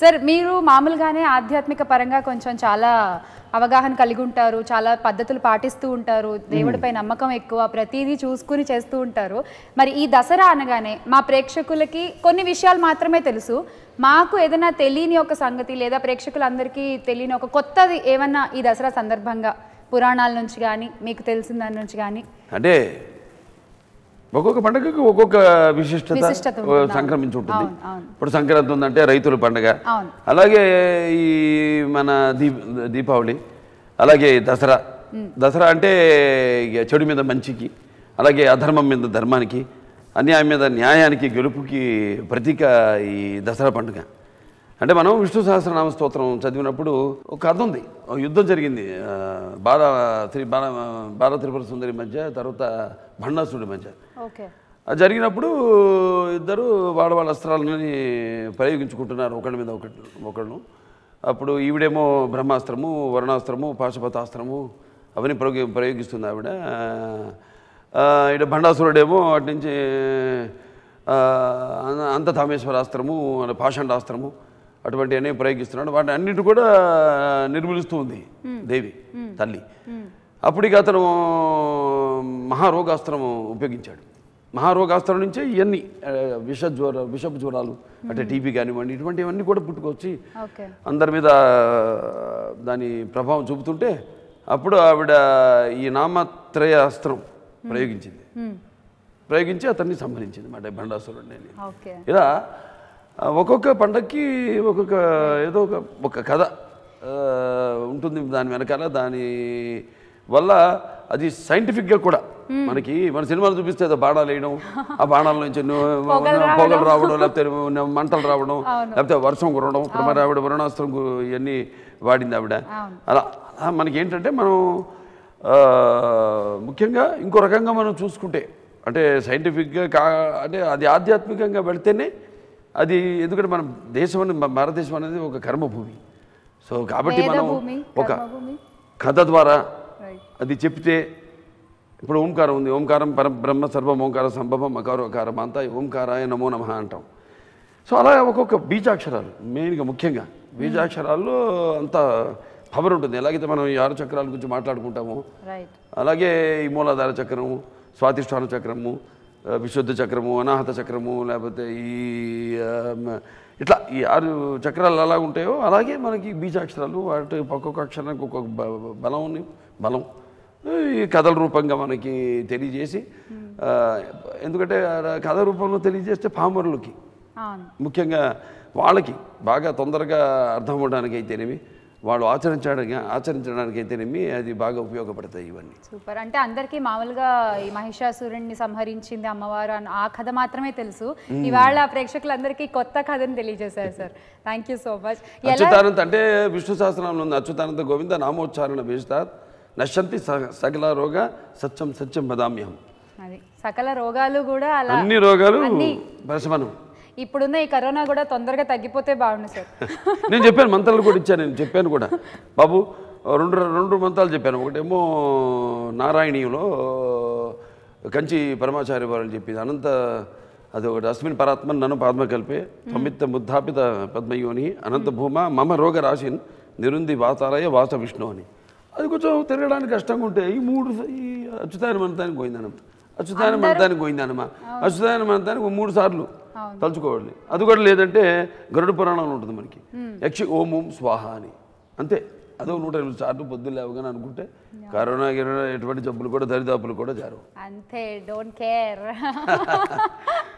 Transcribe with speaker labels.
Speaker 1: sir మీరు మామూలుగానే ఆధ్యాత్మిక పరంగా కొంచెం చాలా అవగాహన కలిగి ఉంటారు చాలా పద్ధతులు పాటిస్తూ ఉంటారు దేవుడిపై నమ్మకం ఎక్కువ ప్రతిదీ చూసుకుని చేస్తూ ఉంటారు మరి ఈ దసరా అనగానే మా ప్రేక్షకులకి కొన్ని విషయాలు మాత్రమే తెలుసు మాకు ఏదైనా తెలియని ఒక సంగతి లేదా ప్రేక్షకులందరికీ తెలియని ఒక కొత్తది ఏమన్నా ఈ దసరా సందర్భంగా పురాణాల నుంచి కానీ మీకు తెలిసిన దాని నుంచి కానీ
Speaker 2: అంటే ఒక్కొక్క పండుగకి ఒక్కొక్క విశిష్టత సంక్రమించి ఉంటుంది ఇప్పుడు సంక్రాంతి ఉందంటే రైతుల పండుగ అలాగే ఈ మన దీపావళి అలాగే దసరా దసరా అంటే చెడు మీద మంచికి అలాగే అధర్మం మీద ధర్మానికి అన్యాయం మీద న్యాయానికి గెలుపుకి ప్రతీక ఈ దసరా పండుగ అంటే మనం విష్ణు సహస్రనామ స్తోత్రం చదివినప్పుడు ఒక కథ ఉంది ఒక యుద్ధం జరిగింది బాల త్రి బాల బాల త్రిపుర సుందరి మధ్య తర్వాత భండాసుడి మధ్య అది జరిగినప్పుడు ఇద్దరు వాళ్ళ వాళ్ళ అస్త్రాలని ప్రయోగించుకుంటున్నారు ఒకళ్ళ మీద ఒకటి ఒకళ్ళు అప్పుడు ఈవిడేమో బ్రహ్మాస్త్రము వరుణాస్త్రము పాశుపతాస్త్రము అవన్నీ ప్రయోగి ప్రయోగిస్తుంది ఆవిడ ఇక్కడ భండాసురుడేమో అటు నుంచి అంత తామేశ్వరాస్త్రము పాషాండాస్త్రము అటువంటి అనేవి ప్రయోగిస్తున్నాడు వాటిని అన్నిటి కూడా నిర్మూలిస్తూ ఉంది దేవి తల్లి అప్పటికి అతను మహారోగాస్త్రం ఉపయోగించాడు మహారోగాస్త్రం నుంచే ఇవన్నీ విష జ్వర విషపు జ్వరాలు అంటే టీబీ కానివ్వండి ఇటువంటివన్నీ కూడా పుట్టుకొచ్చి అందరి మీద దాని ప్రభావం చూపుతుంటే అప్పుడు ఆవిడ ఈ నామత్రయ అస్త్రం ప్రయోగించింది ప్రయోగించి అతన్ని సంహరించింది మాట బండాసురుడిని ఇలా ఒక్కొక్క పండక్కి ఒక్కొక్క ఏదో ఒక ఒక కథ ఉంటుంది దాని వెనకాల దాని వల్ల అది సైంటిఫిక్గా కూడా మనకి మన సినిమాలు చూపిస్తే బాణాలు వేయడం ఆ బాణాల నుంచి పొగలు రావడం లేకపోతే మంటలు రావడం లేకపోతే వర్షం కురవడం కుటుంబ మరి వరుణాస్త్రం ఇవన్నీ వాడింది ఆవిడ అలా మనకి ఏంటంటే మనం ముఖ్యంగా ఇంకో రకంగా మనం చూసుకుంటే అంటే సైంటిఫిక్గా కా అంటే అది ఆధ్యాత్మికంగా వెళితేనే అది ఎందుకంటే మనం దేశం అనేది భారతదేశం అనేది ఒక కర్మభూమి సో కాబట్టి మనం ఒక కథ ద్వారా అది చెప్తే ఇప్పుడు ఓంకారం ఉంది ఓంకారం పర బ్రహ్మ సర్వం ఓంకార సంభవం అకారోకారం అంతా ఓంకారాయ నమో నమ అంటాం సో అలా ఒక్కొక్క బీజాక్షరాలు మెయిన్గా ముఖ్యంగా బీజాక్షరాల్లో అంత పవర్ ఉంటుంది ఎలాగైతే మనం ఈ ఆరు చక్రాల గురించి మాట్లాడుకుంటామో అలాగే ఈ మూలాధార చక్రము స్వాతిష్టాన చక్రము విశుద్ధ చక్రము అనాహత చక్రము లేకపోతే ఈ ఇట్లా ఈ ఆరు చక్రాలు ఎలా ఉంటాయో అలాగే మనకి బీజాక్షరాలు వాటి ఒక్కొక్క అక్షరానికి ఒక్కొక్క బలం బలం ఈ కథల రూపంగా మనకి తెలియజేసి ఎందుకంటే కథ రూపంలో తెలియజేస్తే పామరులకి ముఖ్యంగా వాళ్ళకి బాగా తొందరగా అర్థం అవ్వడానికి అయితేనేవి వాళ్ళు ఆచరించడానికి ఆచరించడానికి అయితేనేమి అది బాగా ఉపయోగపడతాయి ఇవన్నీ
Speaker 1: సూపర్ అంటే అందరికీ మామూలుగా ఈ మహిషాసురుణ్ణి సంహరించింది అమ్మవారు అని ఆ కథ మాత్రమే తెలుసు ఇవాళ ప్రేక్షకులందరికీ కొత్త కథని తెలియజేశారు sir thank you so much Achyutananta
Speaker 2: అంటే విష్ణు శాస్త్రంలో ఉంది అచ్యుతానంద గోవింద నామోచ్చారణ వేస్తాత్ నశంతి సకల రోగ సత్యం సత్యం బదామ్యం
Speaker 1: అది సకల రోగాలు కూడా అలా అన్ని రోగాలు పరిశమనం ఇప్పుడున్న ఈ కరోనా కూడా తొందరగా తగ్గిపోతే బాగుండు సార్
Speaker 2: నేను చెప్పాను మంత్రాలు కూడా ఇచ్చాను నేను చెప్పాను కూడా బాబు రెండు రెండు మంత్రాలు చెప్పాను ఒకటేమో నారాయణీయంలో కంచి పరమాచార్య వారు చెప్పింది అనంత అది ఒకటి అస్మిన్ పరాత్మన్ నన్ను పద్మ కలిపే సంయుక్త ముద్ధాపిత పద్మయోని అనంత భూమ మమ రోగ రాశిన్ నిరుంది వాతాలయ వాస విష్ణు అని అది కొంచెం తిరగడానికి కష్టంగా ఉంటే ఈ మూడు ఈ అచ్యుతాయన మంత్రానికి పోయిందనమ్మ అచ్యుతాయన మంత్రానికి పోయిందనమా అచ్యుతాయన మంతానికి మూడు సార్లు తలుచుకోవాలి అది కూడా లేదంటే గరుడ పురాణంలో ఉంటుంది మనకి యక్షి ఓం ఓం స్వాహ అని అంతే అదో నూట ఎనిమిది సార్లు పొద్దులు లేవగానే అనుకుంటే కరోనా ఎటువంటి జబ్బులు కూడా దరిదాపులు కూడా జారు
Speaker 1: అంతే డోంట్ కేర్